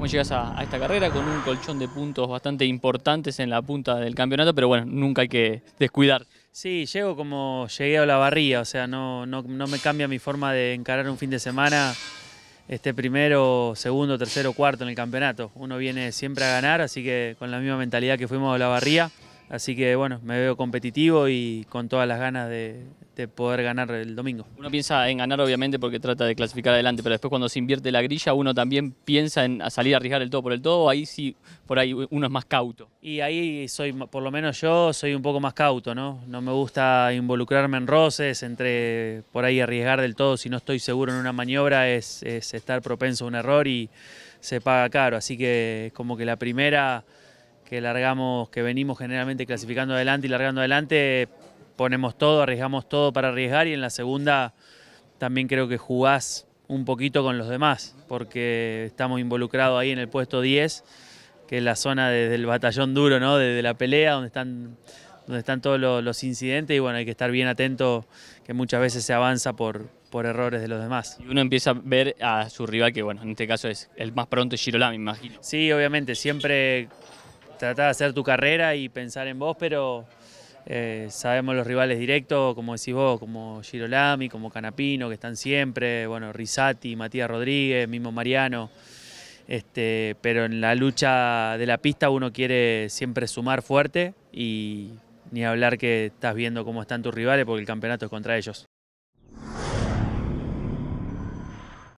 cómo llegas a, esta carrera con un colchón de puntos bastante importantes en la punta del campeonato, pero bueno, nunca hay que descuidar. Sí, llego como llegué a la barría, o sea, no, no, no me cambia mi forma de encarar un fin de semana este primero, segundo, tercero, cuarto en el campeonato. Uno viene siempre a ganar, así que con la misma mentalidad que fuimos a la barría. Así que bueno, me veo competitivo y con todas las ganas de, este, poder ganar el domingo. Uno piensa en ganar obviamente porque trata de clasificar adelante, pero después cuando se invierte la grilla uno también piensa en salir a arriesgar el todo por el todo, ahí sí, por ahí uno es más cauto. Y ahí soy, por lo menos yo, soy un poco más cauto, ¿no? No me gusta involucrarme en roces, entre por ahí arriesgar del todo si no estoy seguro en una maniobra es estar propenso a un error y se paga caro, así que como que la primera que largamos, que venimos generalmente clasificando adelante y largando adelante, ponemos todo, arriesgamos todo para arriesgar y en la segunda también creo que jugás un poquito con los demás, porque estamos involucrados ahí en el puesto 10, que es la zona desde del batallón duro, ¿no? De, la pelea, donde están, donde están todos los, incidentes y bueno, hay que estar bien atento, que muchas veces se avanza por, por errores de los demás. Y uno empieza a ver a su rival, que bueno, en este caso es el más pronto, Girolami, me imagino. Sí, obviamente, siempre tratar de hacer tu carrera y pensar en vos, pero eh, sabemos los rivales directos, como decís vos, como Girolami, como Canapino, que están siempre, bueno, Risati, Matías Rodríguez, mismo Mariano. Este, pero en la lucha de la pista uno quiere siempre sumar fuerte y ni hablar que estás viendo cómo están tus rivales porque el campeonato es contra ellos.